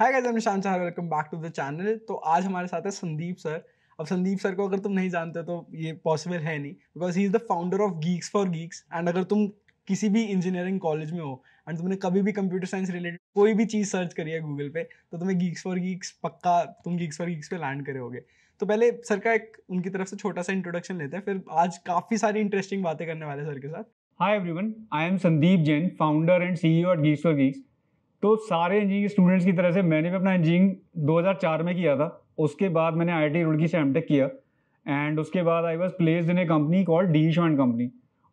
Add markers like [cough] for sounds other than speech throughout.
Hi guys I am Nishant welcome back to the channel तो आज हमारे साथ है संदीप सर अब संदीप सर को अगर तुम नहीं जानते तो ये पॉसिबल है नहीं because he is the founder of Geeks for Geeks and अगर तुम किसी भी इंजीनियरिंग कॉलेज में हो एंड तुमने कभी भी कंप्यूटर साइंस रिलेटेड कोई भी चीज़ सर्च करी है गूगल पे तो तुम्हें गीक्स फॉर गीक्स पक्का तुम गीक्स फॉर गीक्स पे लैंड करे होगे तो पहले सर का एक उनकी तरफ से छोटा सा इंट्रोडक्शन लेते हैं फिर आज काफ़ी सारी इंटरेस्टिंग बातें करने वाले सर के साथ hi everyone I am Sandeep Jain founder and C CEO at Geeks for Geeks तो सारे इंजीनियरिंग स्टूडेंट्स की तरह से मैंने भी अपना इंजीनियरिंग 2004 में किया था उसके बाद मैंने आई टी रुड़की से एम किया एंड उसके बाद I was place in a company call D Shaw and company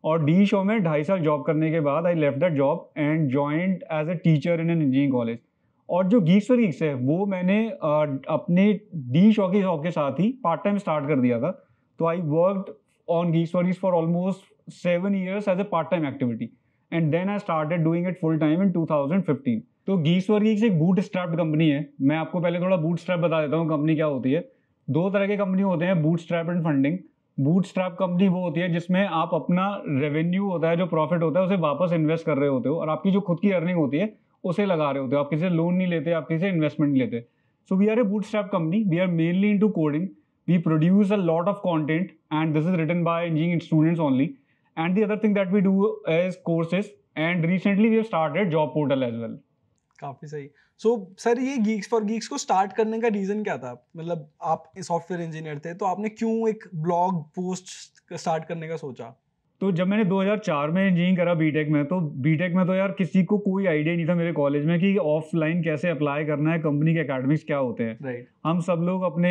और डी शो में ढाई साल जॉब करने के बाद I left that job and joined as a teacher in an engineering college और जो गीक्स और गीक्स है वो मैंने अपने डी शो के शॉप के साथ ही पार्ट टाइम स्टार्ट कर दिया था तो आई वर्क ऑन गीक्स और Geeks for almost seven years as a part time activity and then I started doing it full time in fifteen तो गीस वर्गीक्स एक बूट स्ट्रैप्ड कंपनी है मैं आपको पहले थोड़ा बूट स्ट्रैप बता देता हूँ कंपनी क्या होती है दो तरह की कंपनी होते हैं bootstrap and funding bootstrap company वो होती है जिसमें आप अपना रेवेन्यू होता है जो प्रॉफिट होता है उसे वापस इन्वेस्ट कर रहे होते हो और आपकी जो खुद की अर्निंग होती है उसे लगा रहे होते हो आप किसी से लोन नहीं लेते आप किसी से इन्वेस्टमेंट नहीं लेते so we are a bootstrap company we are mainly into coding produce a lot of content and this is written by by engineering students only and the other thing that we do as courses and recently we have started job portal as well काफ़ी सही so so, sir ये Geeks for Geeks को start करने का reason क्या था मतलब आप सॉफ्टवेयर इंजीनियर थे तो आपने क्यों एक ब्लॉग पोस्ट स्टार्ट करने का सोचा तो जब मैंने 2004 में इंजीनियरिंग करा बीटेक में तो बीटेक में तो यार किसी को कोई आइडिया नहीं था मेरे कॉलेज में कि ऑफलाइन कैसे अप्लाई करना है कंपनी के अकेडमिक्स क्या होते हैं right. हम सब लोग अपने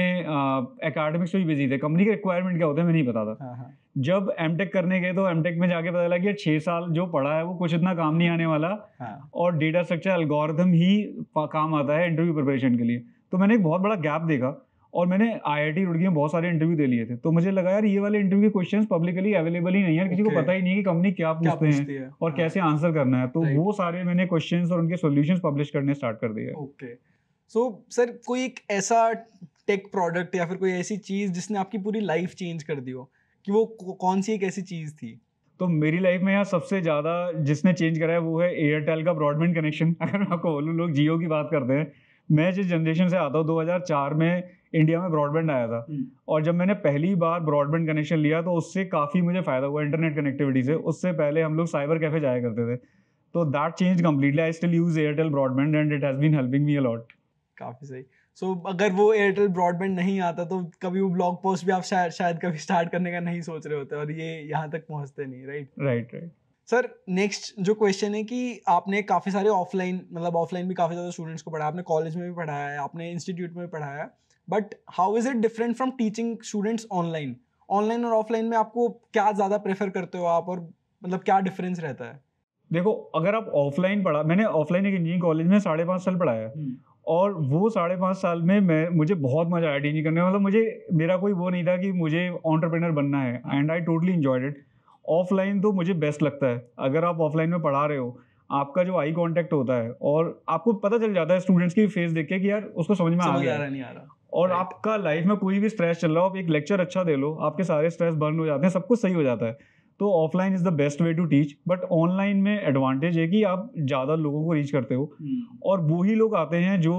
अकेडमिक्स में ही बिजी थे कंपनी के रिक्वायरमेंट क्या होते हैं मैं नहीं पता था uh-huh. जब एम करने गए तो एम में जाके पता लगा कि छः साल जो पढ़ा है वो कुछ इतना काम नहीं आने वाला uh-huh. और डेटा स्ट्रक्चर एल्गोरिथम ही काम आता है इंटरव्यू प्रिपरेशन के लिए तो मैंने एक बहुत बड़ा गैप देखा और मैंने आई आई टी रुड़की में बहुत सारे इंटरव्यू दे लिए थे तो मुझे लगा यार ये वाले इंटरव्यू के क्वेश्चन पब्लिकली अवेलेबल ही नहीं है किसी को पता ही नहीं कि कंपनी क्या पूछते हैं और हाँ। कैसे आंसर करना है तो वो सारे मैंने क्वेश्चन और उनके सोल्यूशन पब्लिश करने स्टार्ट कर दिए ओके सो सर कोई एक ऐसा टेक प्रोडक्ट या फिर कोई ऐसी चीज जिसने आपकी पूरी लाइफ चेंज कर दी हो कि वो कौन सी एक ऐसी चीज थी तो मेरी लाइफ में यहाँ सबसे ज़्यादा जिसने चेंज करा है वो है एयरटेल का ब्रॉडबैंड कनेक्शन [laughs] अगर मैं आपको बोलूँ लोग जियो की बात करते हैं मैं जिस जनरेशन से आता हूँ 2004 में इंडिया में ब्रॉडबैंड आया था हम्म। और जब मैंने पहली बार ब्रॉडबैंड कनेक्शन लिया तो उससे काफ़ी मुझे फ़ायदा हुआ इंटरनेट कनेक्टिविटी से उससे पहले हम लोग साइबर कैफे जाया करते थे तो that change completely I still use Airtel broadband and it has been helping me a lot काफ़ी सही सो so, अगर वो एयरटेल ब्रॉडबैंड नहीं आता तो कभी वो ब्लॉग पोस्ट भी आप शायद शायद कभी स्टार्ट करने का नहीं सोच रहे होते और ये यहाँ तक पहुँचते नहीं right right right sir next जो क्वेश्चन है कि आपने काफ़ी सारे ऑफलाइन मतलब ऑफलाइन भी काफ़ी ज़्यादा स्टूडेंट्स को पढ़ाया आपने कॉलेज में भी पढ़ाया है आपने इंस्टीट्यूट में भी पढ़ाया but how is it different from teaching students online online और ऑफलाइन में आपको क्या ज़्यादा प्रेफर करते हो आप और मतलब क्या डिफरेंस रहता है देखो अगर आप ऑफलाइन पढ़ा मैंने ऑफलाइन एक इंजीनियरिंग कॉलेज में साढ़े पाँच साल पढ़ाया हम्म। और वो साढ़े पाँच साल में मैं मुझे बहुत मज़ा आया टीचिंग करने में मतलब मुझे मेरा कोई वो नहीं था कि मुझे ऑन्टरप्रेनर बनना है and I totally enjoyed it offline तो मुझे बेस्ट लगता है अगर आप ऑफलाइन में पढ़ा रहे हो आपका जो आई कांटेक्ट होता है और आपको पता चल जाता है स्टूडेंट्स की फेस देख के कि यार उसको समझ में आ गया नहीं आ रहा और right. आपका लाइफ में कोई भी स्ट्रेस चल रहा हो आप एक लेक्चर अच्छा दे लो आपके सारे स्ट्रेस बर्न हो जाते हैं सब कुछ सही हो जाता है तो offline is the best way to teach but online में एडवांटेज है कि आप ज़्यादा लोगों को रीच करते हो hmm. और वो ही लोग आते हैं जो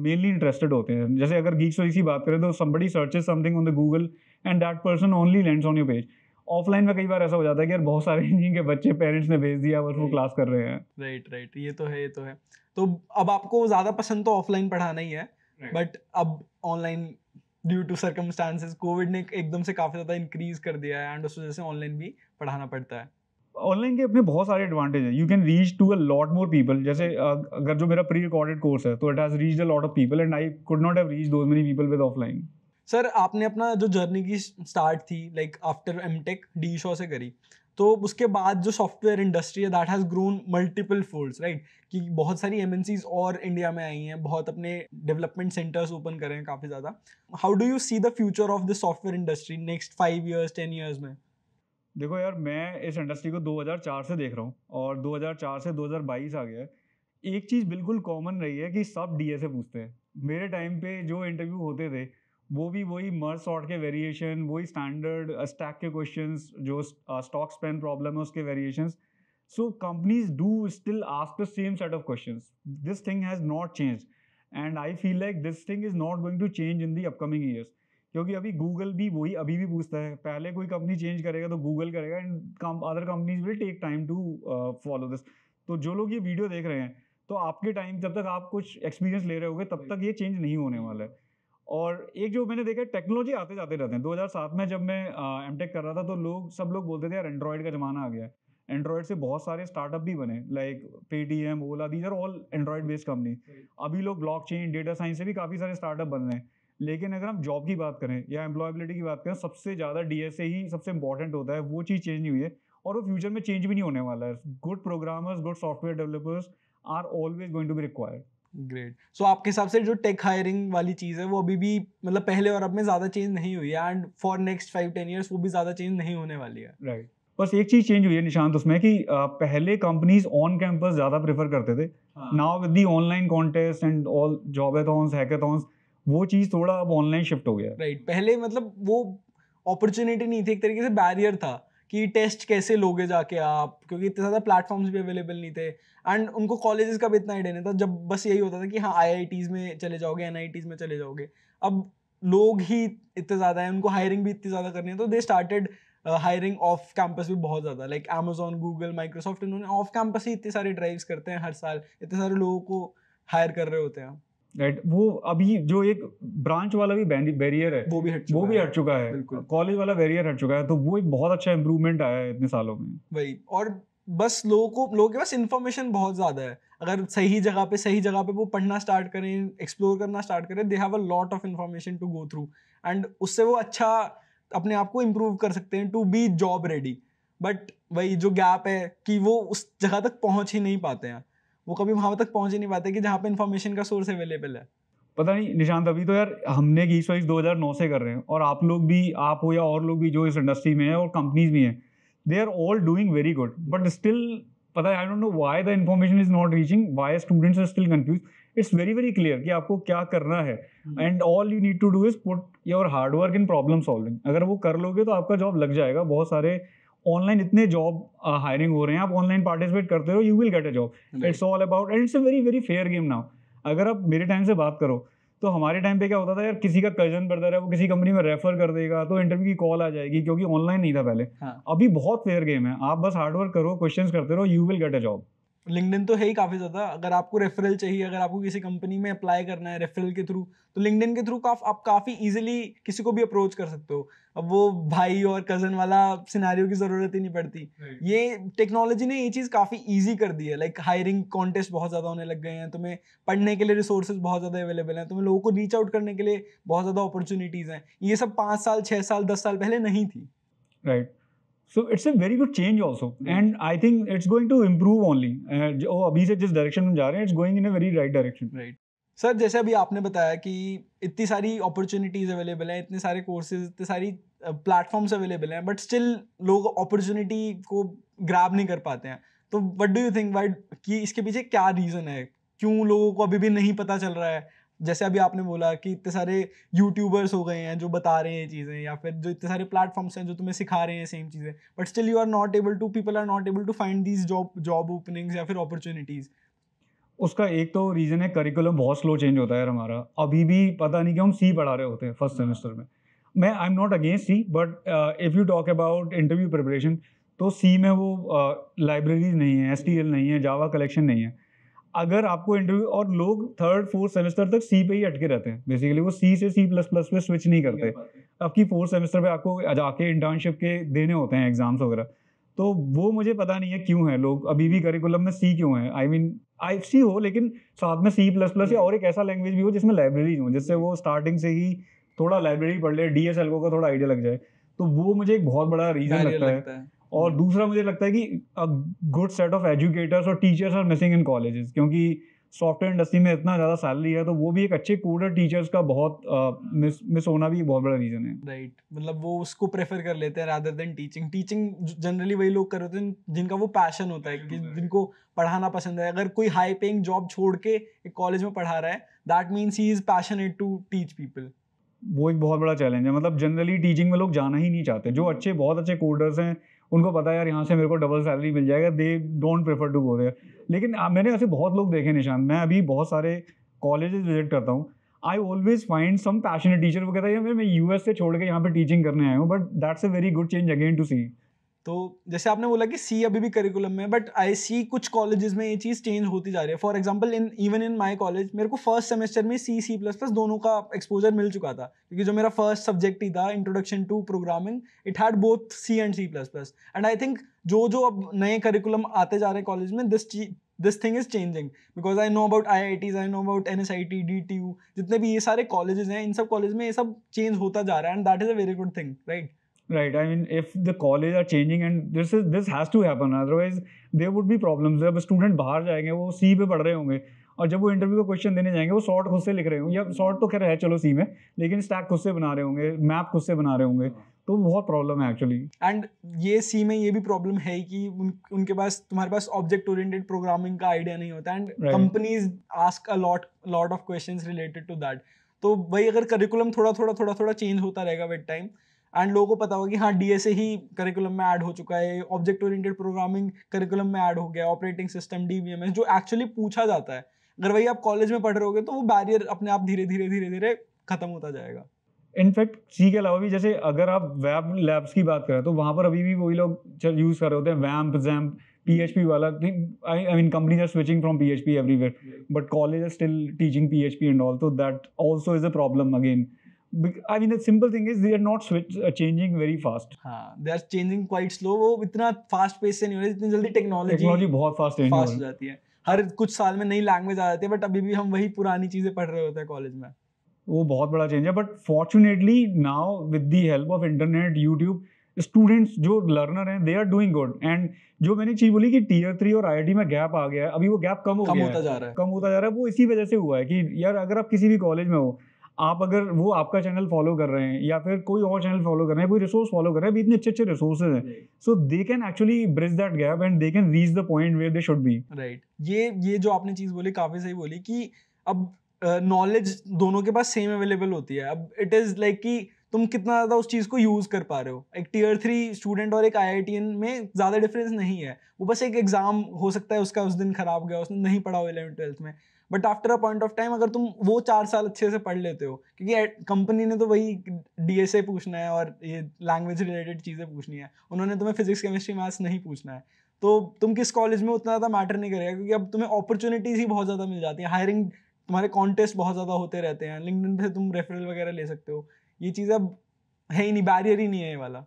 मेनली uh, इंटरेस्टेड होते हैं जैसे अगर गीक सोई की बात करें तो somebody searches something on the Google and that person only land on your page offline में कई बार ऐसा हो जाता है कि यार बहुत सारे [laughs] इंजीनियर के बच्चे पेरेंट्स ने भेज दिया बस वो क्लास कर रहे हैं राइट right, राइट right. ये तो है ये तो है तो अब आपको ज़्यादा पसंद तो ऑफलाइन पढ़ाना ही है बट अब online due to circumstances COVID ने एकदम से काफ़ी ज़्यादा इंक्रीज कर दिया है एंड उस वजह से ऑनलाइन भी पढ़ाना पड़ता है ऑनलाइन के अपने बहुत सारे एडवांटेज हैं you can reach to a lot more people जैसे अगर जो मेरा प्री रिकॉर्डेड कोर्स है तो it has reach a lot of people and I could not have reach those many people with offline sir आपने अपना जो जर्नी की स्टार्ट थी like after M Tech D Shaw से करी तो उसके बाद जो सॉफ्टवेयर इंडस्ट्री है that has grown multiple folds right कि बहुत सारी एम और इंडिया में आई हैं बहुत अपने डेवलपमेंट सेंटर्स ओपन करें हैं काफ़ी ज़्यादा how do you see the future of the software industry next five years ten years में देखो यार मैं इस इंडस्ट्री को 2004 से देख रहा हूँ और 2004 से 2022 आ गया है एक चीज़ बिल्कुल कॉमन रही है कि सब डी पूछते हैं मेरे टाइम पे जो इंटरव्यू होते थे वो भी वही मर्स शॉर्ट के वेरिएशन वही स्टैंडर्ड स्टैक uh, के क्वेश्चन जो स्टॉक स्पेंड प्रॉब्लम है उसके variation so companies do still ask the same set of question this thing has not change and I feel like this thing is not going to change in the upcoming years क्योंकि अभी Google भी वही अभी भी पूछता है पहले कोई कंपनी चेंज करेगा तो गूगल करेगा and other companies will take time to follow this तो जो लोग ये वीडियो देख रहे हैं तो आपके टाइम जब तक आप कुछ एक्सपीरियंस ले रहे होगे तब तक ये चेंज नहीं होने वाला है और एक जो मैंने देखा टेक्नोलॉजी आते जाते रहते हैं 2007 में जब मैं एम टेक कर रहा था तो लोग सब लोग बोलते थे यार एंड्रॉयड का ज़माना आ गया है एंड्रॉयड से बहुत सारे स्टार्टअप भी बने like Paytm Ola these are all Android based company अभी लोग ब्लॉकचेन डेटा साइंस से भी काफ़ी सारे स्टार्टअप बन रहे हैं लेकिन अगर हम जॉब की बात करें या एम्प्लॉयबिलिटी की बात करें सबसे ज़्यादा ए ही सबसे इंपॉर्टेंट होता है वो चीज़ चेंज नहीं हुई है और वो फ्यूचर में चेंज भी नहीं होने वाला है good programmers good software developers are always going to be required great so so, आपके हिसाब से जो टेक हायरिंग वाली चीज़ है वो अभी भी मतलब पहले और अब में ज़्यादा चेंज नहीं हुई है and for next five ten years वो भी ज़्यादा चेंज नहीं होने वाली है राइट right. बस एक चीज़ चेंज हुई है निशांत उसमें कि पहले कंपनीज ऑन कैंपस ज़्यादा प्रेफर करते थे now with the online contest and all job hackathons hackathons वो चीज़ थोड़ा अब ऑनलाइन शिफ्ट हो गया राइट right. पहले मतलब वो अपॉर्चुनिटी नहीं थी एक तरीके से बैरियर था कि टेस्ट कैसे लोगे जाके आप क्योंकि इतने ज़्यादा प्लेटफॉर्म्स भी अवेलेबल नहीं थे एंड उनको कॉलेजेस का भी इतना आइडिया नहीं था जब बस यही होता था कि हाँ आई में चले जाओगे एन में चले जाओगे अब लोग ही इतने ज़्यादा हैं उनको हायरिंग भी इतनी ज़्यादा करनी है तो they started hiring off campus भी बहुत ज़्यादा लाइक अमेजोन गूगल माइक्रोसॉफ्ट इन्होंने ऑफ कैंपस ही इतने सारे ड्राइव्स करते हैं हर साल इतने सारे लोगों को हायर कर रहे होते हैं राइट वो अभी जो एक ब्रांच वाला भी बैरियर है वो भी हट चुका वो भी हट चुका है कॉलेज वाला बैरियर हट चुका है तो वो एक बहुत अच्छा इम्प्रूवमेंट आया है इतने सालों में वही और बस लोगों को लोगों के पास इन्फॉर्मेशन बहुत ज़्यादा है अगर सही जगह पे सही जगह पे वो पढ़ना स्टार्ट करें एक्सप्लोर करना स्टार्ट करें they have a lot of information to go through and उससे वो अच्छा अपने आप को इम्प्रूव कर सकते हैं to be job ready but वही जो गैप है कि वो उस जगह तक पहुंच ही नहीं पाते हैं वो कभी वहाँ तक पहुँच ही नहीं पाते कि जहाँ पे इन्फॉर्मेशन का सोर्स अवेलेबल है पता नहीं निशांत अभी तो यार हमने की हज़ार नौ से कर रहे हैं और आप लोग भी आप हो या और लोग भी जो इस इंडस्ट्री में है और कंपनीज भी हैं they are all doing very good but still पता है I don't know why the information is not reaching why students are still confuse it's very very clear कि आपको क्या करना है and all you need to do is put your hard work in problem solving अगर वो कर लोगे तो आपका जॉब लग जाएगा बहुत सारे ऑनलाइन इतने जॉब हायरिंग हो रहे हैं आप ऑनलाइन पार्टिसिपेट करते रहो you will get a job it's all about and it's a very very fair game now अगर आप मेरे टाइम से बात करो तो हमारे टाइम पे क्या होता था यार किसी का कजन ब्रदर है वो किसी कंपनी में रेफर कर देगा तो इंटरव्यू की कॉल आ जाएगी क्योंकि ऑनलाइन नहीं था पहले हाँ. अभी बहुत फेयर गेम है आप बस हार्डवर्क करो क्वेश्चन करते रहो you will get a job LinkedIn तो है ही काफ़ी ज़्यादा अगर आपको रेफरल चाहिए अगर आपको किसी कंपनी में अप्लाई करना है रेफरल के थ्रू तो लिंकडिन के थ्रू काफ, आप काफ़ी ईजिली किसी को भी अप्रोच कर सकते हो अब वो भाई और कज़न वाला सिनारियों की ज़रूरत ही नहीं पड़ती ये टेक्नोलॉजी ने ये चीज़ काफ़ी ईजी कर दी है लाइक हायरिंग कॉन्टेस्ट बहुत ज़्यादा होने लग गए हैं तुम्हें पढ़ने के लिए रिसोर्सेज बहुत ज़्यादा अवेलेबल हैं तुम्हें लोगों को रीच आउट करने के लिए बहुत ज़्यादा अपॉर्चुनिटीज़ हैं ये सब पाँच साल छः साल दस साल पहले नहीं थी right right. So it's a very good change also and I think it's going to improve only जो अभी से जिस डायरेक्शन में जा रहे हैं it's going in a very right direction right sir जैसे अभी आपने बताया कि इतनी सारी अपॉर्चुनिटीज़ अवेलेबल हैं इतने सारे कोर्सेज इतने सारी प्लेटफॉर्म्स अवेलेबल हैं बट स्टिल लोग अपॉर्चुनिटी को ग्रैब नहीं कर पाते हैं तो what do you think why कि इसके पीछे क्या रीज़न है क्यों लोगों को अभी भी नहीं पता चल रहा है जैसे अभी आपने बोला कि इतने सारे यूट्यूबर्स हो गए हैं जो बता रहे हैं चीज़ें या फिर जो इतने सारे प्लेटफॉर्म्स हैं जो तुम्हें सिखा रहे हैं सेम चीज़ें but still you are not able to people are not able to find these job job openings या फिर अपॉर्चुनिटीज़ उसका एक तो रीज़न है करिकुलम बहुत स्लो चेंज होता है हमारा अभी भी पता नहीं कि हम सी पढ़ा रहे होते हैं फर्स्ट सेमेस्टर में मैं I am not against C but if you talk about interview preparation तो सी में वो लाइब्रेरीज uh, नहीं है एस नहीं है जावा कलेक्शन नहीं है अगर आपको इंटरव्यू और लोग थर्ड फोर्थ सेमेस्टर तक सी पे ही अटके रहते हैं बेसिकली वो सी से सी प्लस प्लस पे स्विच नहीं करते आपकी फोर्थ सेमेस्टर पे आपको जाके इंटर्नशिप के देने होते हैं एग्जाम्स वगैरह तो वो मुझे पता नहीं है क्यों है लोग अभी भी करिकुलम में सी क्यों है आई मीन आई सी हो लेकिन साथ में सी प्लस प्लस या और एक ऐसा लैंग्वेज भी हो जिसमें लाइब्रेरीज हो जिससे वो स्टार्टिंग से ही थोड़ा लाइब्रेरी पढ़ ले डी एस एल को का थोड़ा आइडिया लग जाए तो वो मुझे एक बहुत बड़ा रीज़न लगता है और hmm. दूसरा मुझे लगता है कि a good set of educators और teachers are missing in colleges क्योंकि सॉफ्टवेयर इंडस्ट्री में इतना ज़्यादा सैलरी है तो वो भी एक अच्छे कोडर टीचर्स का बहुत मिस मिस होना भी बहुत बड़ा रीज़न है राइट right. मतलब वो उसको प्रेफर कर लेते हैं rather than teaching teaching generally वही लोग कर रहे हैं जिनका वो पैशन होता है कि जिनको पढ़ाना पसंद है अगर कोई हाई पेइंग जॉब छोड़ के एक कॉलेज में पढ़ा रहा है that means he is passionate to teach people वो एक बहुत बड़ा चैलेंज है मतलब जनरली टीचिंग में लोग जाना ही नहीं चाहते जो अच्छे बहुत अच्छे कोडर्स हैं उनको पता है यार यहाँ से मेरे को डबल सैलरी मिल जाएगा they don't prefer to go there लेकिन मैंने ऐसे बहुत लोग देखे निशान मैं अभी बहुत सारे कॉलेज विजिट करता हूँ I always find some passionate teacher है यार मैं यू एस से छोड़ के यहाँ पर टीचिंग करने आया हूँ but that's a very good change again to see तो जैसे आपने बोला कि सी अभी भी करिकुलम में बट आई सी कुछ कॉलेजेस में ये चीज़ चेंज होती जा रही है for example in even in my college मेरे को फर्स्ट सेमेस्टर में सी सी प्लस प्लस दोनों का एक्सपोजर मिल चुका था क्योंकि जो मेरा फर्स्ट सब्जेक्ट ही था introduction to programming it had both C and C plus plus and I think जो जो अब नए करिकुलम आते जा रहे हैं कॉलेज में this this thing is changing because I know about IITs I know about NSIT DTU जितने भी ये सारे कॉलेजेस हैं इन सब कॉलेज में ये सब चेंज होता जा रहा है and that is a very good thing right right i mean if the college are changing and this is this has to happen otherwise there would be problems जब student बाहर जाएंगे वो सी पे पढ़ रहे होंगे और जब वो इंटरव्यू का क्वेश्चन देने जाएंगे वो शॉर्ट खुद से लिख रहे होंगे या शॉर्ट तो खैर है चलो सी में लेकिन स्टैक खुद से बना रहे होंगे मैप खुद से बना रहे होंगे तो बहुत प्रॉब्लम है एक्चुअली एंड ये सी में ये भी प्रॉब्लम है कि उन, उनके पास तुम्हारे पास ऑब्जेक्ट ओरिएंटेड प्रोग्रामिंग का आइडिया नहीं होता and companies ask a lot lot of questions related to that तो वही अगर करिकुलम थोड़ा थोड़ा थोड़ा थोड़ा चेंज होता रहेगा विद टाइम एंड लोगों को पता होगा कि हाँ ए ही करिकुलम में ऐड हो चुका है ऑब्जेक्ट ओरिएंटेड प्रोग्रामिंग करिकुलम में ऐड हो गया ऑपरेटिंग सिस्टम एस जो एक्चुअली पूछा जाता है अगर वही आप कॉलेज में पढ़ रहे होगे तो वो बैरियर अपने आप धीरे धीरे धीरे धीरे खत्म होता जाएगा इनफैक्ट सी के अलावा भी जैसे अगर आप वेब लैब्स की बात करें तो वहाँ पर अभी भी वही लोग यूज़ कर रहे होते हैं वैम्प जैम्प पी एच पी वाला companies are switching from PHP everywhere but college are still teaching PHP and all तो that also is a problem again I mean the simple thing is they are not switch, uh, changing very fast. हाँ they are changing quite slow. वो इतना fast pace से नहीं हो रहा इतनी जल्दी technology. Technology बहुत फास्ट चेंज fast हो जाती है हर कुछ साल में नई language आ जाती है but अभी भी हम वही पुरानी चीज़ें पढ़ रहे होते हैं college में वो बहुत बड़ा change है but fortunately now with the help of internet, YouTube, students जो लर्नर हैं they are doing good and जो मैंने चीज बोली कि टीयर थ्री और आई में गैप आ गया है अभी वो गैप कम हो कम गया होता है। जा रहा है कम होता जा रहा है वो इसी वजह से हुआ है कि यार अगर आप किसी भी कॉलेज में हो आप अगर वो आपका चैनल फॉलो कर रहे हैं या फिर कोई और चैनल फॉलो कर रहे हैं कोई रिसोर्स फॉलो कर रहे हैं अभी इतने अच्छे अच्छे रिसोर्सेज हैं so they can actually bridge that gap and they can reach the point where they should be right ये ये जो आपने चीज़ बोली काफ़ी सही बोली कि अब नॉलेज uh, दोनों के पास सेम अवेलेबल होती है अब इट इज़ लाइक कि तुम कितना ज़्यादा उस चीज़ को यूज़ कर पा रहे हो एक टीयर थ्री स्टूडेंट और एक आई में ज़्यादा डिफरेंस नहीं है वो बस एक एग्ज़ाम हो सकता है उसका उस दिन ख़राब गया उसने नहीं पढ़ा हो इलेवन ट्वेल्थ में but after a point of time अगर तुम वो चार साल अच्छे से पढ़ लेते हो क्योंकि कंपनी ने तो वही डी पूछना है और ये लैंग्वेज रिलेटेड चीज़ें पूछनी है उन्होंने तुम्हें फिजिक्स केमिस्ट्री मैथ्स नहीं पूछना है तो तुम किस कॉलेज में उतना ज़्यादा मैटर नहीं करेगा क्योंकि अब तुम्हें अपॉर्चुनिटीज़ ही बहुत ज़्यादा मिल जाती है हायरिंग तुम्हारे कॉन्टेस्ट बहुत ज़्यादा होते रहते हैं लिंकडिन से तुम रेफरल वगैरह ले सकते हो ये चीज़ अब है ही नहीं बैरियर ही नहीं है ये वाला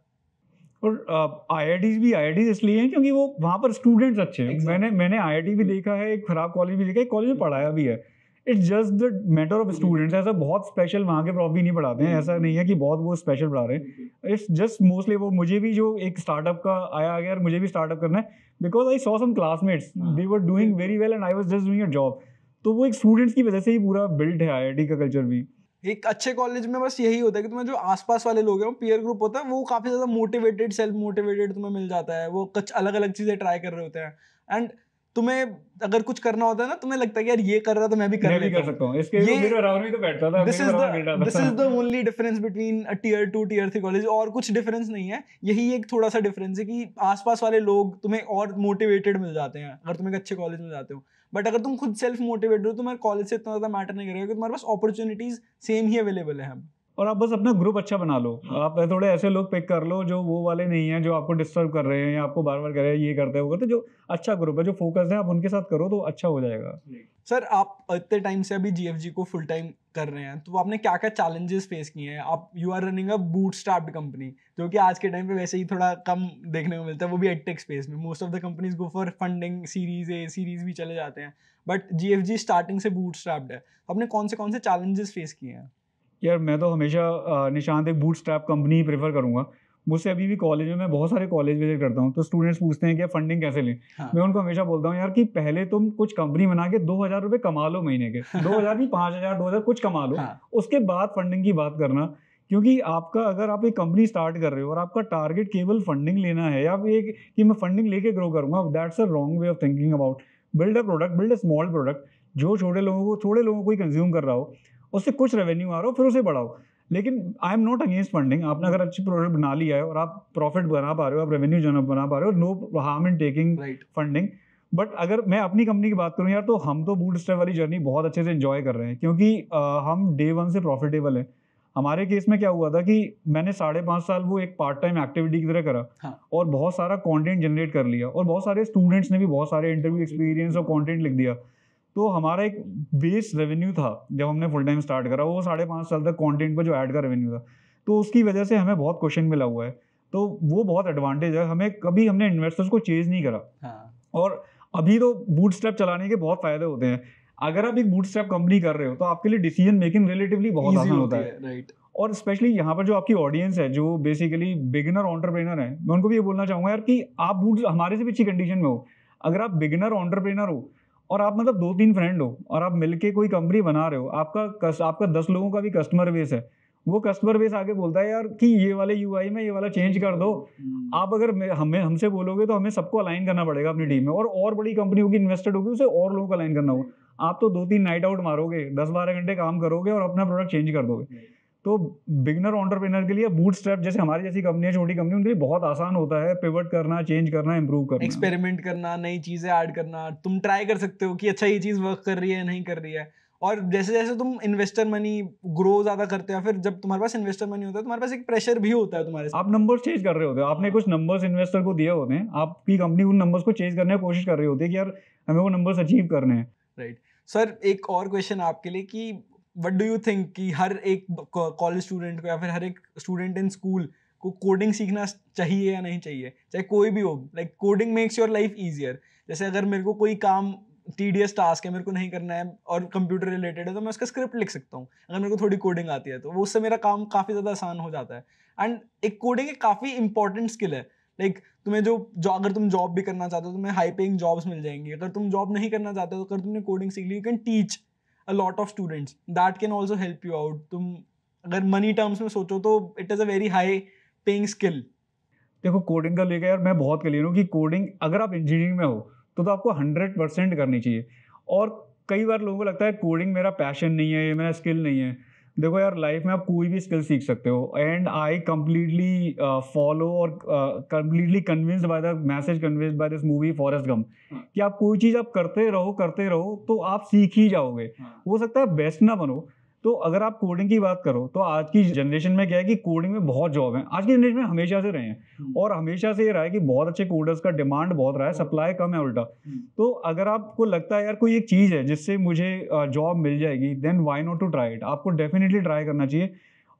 और आई भी आई इसलिए हैं क्योंकि वो वहाँ पर स्टूडेंट्स अच्छे हैं exactly. मैंने मैंने आई भी देखा है एक ख़राब कॉलेज भी देखा है कॉलेज में पढ़ाया भी है it's just the matter of students ऐसा बहुत स्पेशल वहाँ के प्रॉफ भी नहीं पढ़ाते हैं ऐसा नहीं है कि बहुत वो स्पेशल पढ़ा रहे हैं इट्स जस्ट मोस्टली वो मुझे भी जो एक स्टार्टअप का आया आ गया और मुझे भी स्टार्टअप करना है because I saw some classmates they were doing very well and I was just doing a job तो वो एक स्टूडेंट्स की वजह से ही पूरा बिल्ड है आई का कल्चर भी एक अच्छे कॉलेज में बस यही होता है कि तुम्हें जो आसपास वाले लोग हैं पीयर ग्रुप होता है वो काफ़ी ज़्यादा मोटिवेटेड सेल्फ मोटिवेटेड तुम्हें मिल जाता है वो कुछ अलग अलग चीज़ें ट्राई कर रहे होते हैं एंड तुम्हें अगर कुछ करना होता है ना तुम्हें लगता है यार ये कर रहा तो मैं भी कर, मैं भी कर सकता हूँ this is the this is the only difference between tier two tier three college और कुछ डिफरेंस नहीं है यही एक थोड़ा सा डिफरेंस है कि आसपास वाले लोग तुम्हें और मोटिवेटेड मिल जाते हैं अगर तुम एक अच्छे कॉलेज में जाते हो बट अगर तुम खुद सेल्फ मोटिवेटेड हो तो तुम्हारे कॉलेज से इतना ज़्यादा मैटर नहीं करेगा क्योंकि तुम्हारे पास अपॉर्चुनिटीज सेम ही अवेलेबल है और आप बस अपना ग्रुप अच्छा बना लो हाँ। आप थोड़े ऐसे लोग पिक कर लो जो वो वाले नहीं हैं जो आपको डिस्टर्ब कर रहे हैं या आपको बार बार कह रहे हैं ये करते हैं वो करते हैं जो अच्छा ग्रुप है जो फोकस है आप उनके साथ करो तो अच्छा हो जाएगा सर आप इतने टाइम से अभी जी को फुल टाइम कर रहे हैं तो आपने क्या क्या चैलेंजेस फेस किए हैं आप you are running a boot start company जो कि आज के टाइम पे वैसे ही थोड़ा कम देखने को मिलता है वो भी एडटेक स्पेस में most of the companies go for funding series A series भी चले जाते हैं बट जी स्टार्टिंग से बूट है तो आपने कौन से कौन से चैलेंजेस फेस किए हैं यार मैं तो हमेशा निशांत एक बूट स्ट्रैप कंपनी ही प्रेफर करूँगा मुझसे अभी भी कॉलेज में मैं बहुत सारे कॉलेज विजिट करता हूँ तो स्टूडेंट्स पूछते हैं कि फंडिंग कैसे लें हाँ। मैं उनको हमेशा बोलता हूँ यार कि पहले तुम कुछ कंपनी बना के दो हज़ार रुपये कमा लो महीने के दो हज़ार नहीं पाँच हज़ार दो हज़ार कुछ कमा लो हाँ। उसके बाद फंडिंग की बात करना क्योंकि आपका अगर आप एक कंपनी स्टार्ट कर रहे हो और आपका टारगेट केवल फंडिंग लेना है या एक कि मैं फंडिंग लेके ग्रो करूँगा that's a wrong way of thinking about build a product build a small product जो छोटे लोगों को थोड़े लोगों को ही कंज्यूम कर रहा हो उससे कुछ रेवेन्यू आ रहा हो फिर उसे बढ़ाओ लेकिन I am not against funding आपने अगर अच्छी प्रोडक्ट बना लिया है और आप प्रॉफिट बना पा रहे हो आप रेवेन्यू जो बना पा रहे हो no harm in taking funding but अगर मैं अपनी कंपनी की बात करूँ यार तो हम तो बूट स्टेप वाली जर्नी बहुत अच्छे से इन्जॉय कर रहे हैं क्योंकि आ, हम डे वन से प्रॉफिटेबल हैं हमारे केस में क्या हुआ था कि मैंने साढ़े पाँच साल वो एक पार्ट टाइम एक्टिविटी की तरह करा हाँ. और बहुत सारा कंटेंट जनरेट कर लिया और बहुत सारे स्टूडेंट्स ने भी बहुत सारे इंटरव्यू एक्सपीरियंस और कंटेंट लिख दिया तो हमारा एक बेस रेवेन्यू था जब हमने फुल टाइम स्टार्ट करा वो साढ़े पाँच साल तक कंटेंट पर जो ऐड का रेवेन्यू था तो उसकी वजह से हमें बहुत क्वेश्चन मिला हुआ है तो वो बहुत एडवांटेज है हमें कभी हमने इन्वेस्टर्स को चेज नहीं करा हाँ। और अभी तो बूट स्टेप चलाने के बहुत फायदे होते हैं अगर आप एक बूट स्टेप कंपनी कर रहे हो तो आपके लिए डिसीजन मेकिंग रिलेटिवली बहुत आसान होता है राइट और स्पेशली यहाँ पर जो आपकी ऑडियंस है जो बेसिकली बिगिनर ऑन्टरप्रेनर है मैं उनको भी ये बोलना चाहूंगा यार कि आप बूट हमारे से भी अच्छी कंडीशन में हो अगर आप बिगिनर ऑन्टरप्रेनर हो और आप मतलब दो तीन फ्रेंड हो और आप मिलके कोई कंपनी बना रहे हो आपका कस, आपका दस लोगों का भी कस्टमर बेस है वो कस्टमर बेस आके बोलता है यार कि ये वाले यू में ये वाला चेंज कर दो हम्म। आप अगर हमें हमसे बोलोगे तो हमें सबको अलाइन करना पड़ेगा अपनी टीम में और और बड़ी कंपनी होगी इन्वेस्टेड होगी उसे और लोगों को अलाइन करना होगा आप तो दो तीन नाइट आउट मारोगे दस बारह घंटे काम करोगे और अपना प्रोडक्ट चेंज कर दोगे हम्म। तो बिगनर ऑन्टरप्रेनर के लिए बूट स्ट्रैप जैसे हमारी जैसी कंपनी है छोटी कंपनी उनके लिए बहुत आसान होता है पिवट करना चेंज करना इंप्रूव करना एक्सपेरिमेंट करना नई चीज़ें ऐड करना तुम ट्राई कर सकते हो कि अच्छा ये चीज़ वर्क कर रही है नहीं कर रही है और जैसे जैसे तुम इन्वेस्टर मनी ग्रो ज़्यादा करते हो फिर जब तुम्हारे पास इन्वेस्टर मनी होता है तुम्हारे पास एक प्रेशर भी होता है तुम्हारे आप नंबर्स चेंज कर रहे होते हो आपने कुछ नंबर्स इन्वेस्टर को दिए होते हैं आपकी कंपनी उन नंबर्स को चेंज करने की कोशिश कर रही होती है कि यार हमें वो नंबर्स अचीव करने हैं राइट सर एक और क्वेश्चन आपके लिए कि वट डू यू थिंक कि हर एक कॉलेज स्टूडेंट को या फिर हर एक स्टूडेंट इन स्कूल को कोडिंग सीखना चाहिए या नहीं चाहिए चाहे कोई भी हो like coding makes your life easier जैसे अगर मेरे को कोई काम एस टास्क है मेरे को नहीं करना है और कंप्यूटर रिलेटेड है तो मैं उसका स्क्रिप्ट लिख सकता हूँ अगर मेरे को थोड़ी कोडिंग आती है तो वो उससे मेरा काम काफ़ी ज़्यादा आसान हो जाता है एंड एक कोडिंग एक काफ़ी इंपॉर्टेंट स्किल है लाइक like, तुम्हें जो जो अगर तुम जॉब भी करना चाहते हो तुम्हें हाई पेइंग जॉब्स मिल जाएंगी अगर तुम जॉब नहीं करना चाहते हो तो अगर तुमने कोडिंग सीख ली you can teach a lot of students that can also help you out तुम अगर मनी टर्म्स में सोचो तो it is a very high paying skill देखो कोडिंग का लेकर यार मैं बहुत क्लियर हूँ कि कोडिंग अगर आप इंजीनियरिंग में हो तो, तो आपको हंड्रेड परसेंट करनी चाहिए और कई बार लोगों को लगता है कोडिंग मेरा पैशन नहीं है ये मेरा स्किल नहीं है देखो यार लाइफ में आप कोई भी स्किल सीख सकते हो एंड आई कम्प्लीटली फॉलो और completely convinced by the message convinced by this movie Forrest Gump कि आप कोई चीज़ आप करते रहो करते रहो तो आप सीख ही जाओगे हाँ। हो सकता है बेस्ट ना बनो तो अगर आप कोडिंग की बात करो तो आज की जनरेशन में क्या है कि कोडिंग में बहुत जॉब है आज की जनरेशन में हमेशा से रहे हैं हम्म। और हमेशा से ये रहा है कि बहुत अच्छे कोडर्स का डिमांड बहुत रहा है सप्लाई कम है उल्टा हम्म। तो अगर आपको लगता है यार कोई एक चीज़ है जिससे मुझे जॉब मिल जाएगी then why not to try it आपको डेफिनेटली ट्राई करना चाहिए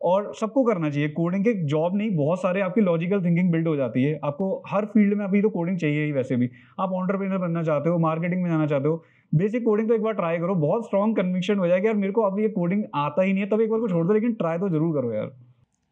और सबको करना चाहिए कोडिंग के जॉब नहीं बहुत सारे आपकी लॉजिकल थिंकिंग बिल्ड हो जाती है आपको हर फील्ड में अभी तो कोडिंग चाहिए ही वैसे भी आप ऑन्टरप्रीनर बनना चाहते हो मार्केटिंग में जाना चाहते हो बेसिक कोडिंग तो एक बार ट्राई करो बहुत स्ट्रॉन्ग कन्विक्शन हो जाएगा यार मेरे को अभी ये कोडिंग आता ही नहीं है तब एक बार को छोड़ दो लेकिन ट्राई तो जरूर करो यार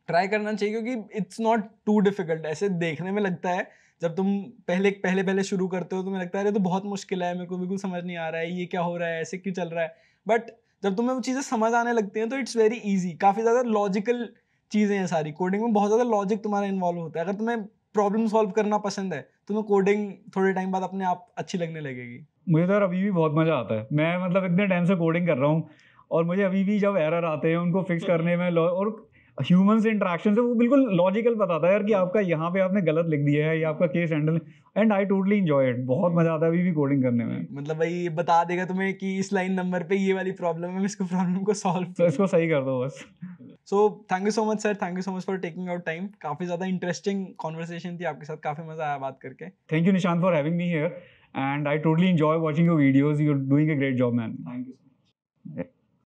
ट्राई करना चाहिए क्योंकि इट्स नॉट टू डिफिकल्ट ऐसे देखने में लगता है जब तुम पहले पहले पहले शुरू करते हो तुम्हें लगता है अरे तो बहुत मुश्किल है मेरे को बिल्कुल समझ नहीं आ रहा है ये क्या हो रहा है ऐसे क्यों चल रहा है बट जब तुम्हें वो चीज़ें समझ आने लगती हैं तो इट्स वेरी ईजी काफ़ी ज़्यादा लॉजिकल चीज़ें हैं सारी कोडिंग में बहुत ज़्यादा लॉजिक तुम्हारा इन्वॉल्व होता है अगर तुम्हें प्रॉब्लम सॉल्व करना पसंद है तो तुम्हें कोडिंग थोड़े टाइम बाद अपने आप अच्छी लगने लगेगी मुझे तो अभी भी बहुत मज़ा आता है मैं मतलब इतने टाइम से कोडिंग कर रहा हूँ और मुझे अभी भी जब एरर आते हैं उनको फिक्स [laughs] करने में और ह्यूमन से इंट्रैक्शन से वो बिल्कुल लॉजिकल पता था यार कि आपका यहाँ पे आपने गलत लिख दिया है या आपका case handle and I totally enjoy it बहुत मजा आता है अभी भी कोडिंग करने में मतलब भाई बता देगा तुम्हें कि इस लाइन नंबर पे ये वाली प्रॉब्लम है इसको प्रॉब्लम को सॉल्व तो इसको सही कर दो बस so thank you so much sir thank you so much for taking out time काफ़ी ज़्यादा इंटरेस्टिंग कॉन्वर्सेशन थी आपके साथ काफ़ी मज़ा आया बात करके thank you Nishan for having me here and I totally enjoy watching your videos you doing a great job man thank you so much